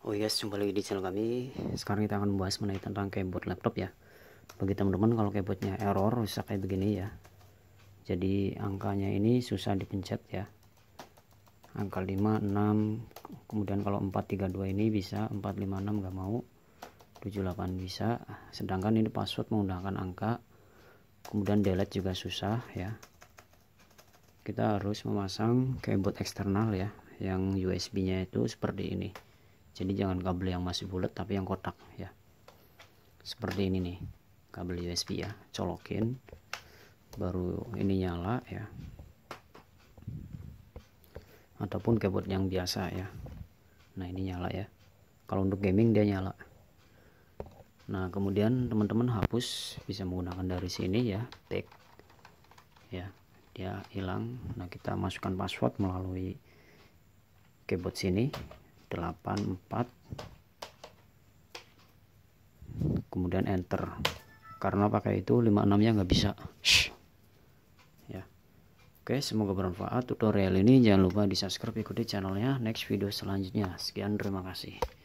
Oh yes, jumpa lagi di channel kami. Sekarang kita akan membahas mengenai tentang keyboard laptop ya. Bagi teman-teman kalau keyboardnya error rusak kayak begini ya. Jadi angkanya ini susah dipencet ya. Angka 5, 6, kemudian kalau 4, 3, 2 ini bisa, 4, 5, 6 nggak mau, 7, 8 bisa. Sedangkan ini password menggunakan angka, kemudian delete juga susah ya. Kita harus memasang keyboard eksternal ya, yang USB-nya itu seperti ini jadi jangan kabel yang masih bulat tapi yang kotak ya seperti ini nih kabel USB ya colokin baru ini nyala ya ataupun keyboard yang biasa ya nah ini nyala ya kalau untuk gaming dia nyala nah kemudian teman-teman hapus bisa menggunakan dari sini ya take ya dia hilang nah kita masukkan password melalui keyboard sini 84 kemudian enter karena pakai itu 56 nya nggak bisa ya Oke semoga bermanfaat tutorial ini jangan lupa di subscribe ikuti channelnya next video selanjutnya sekian terima kasih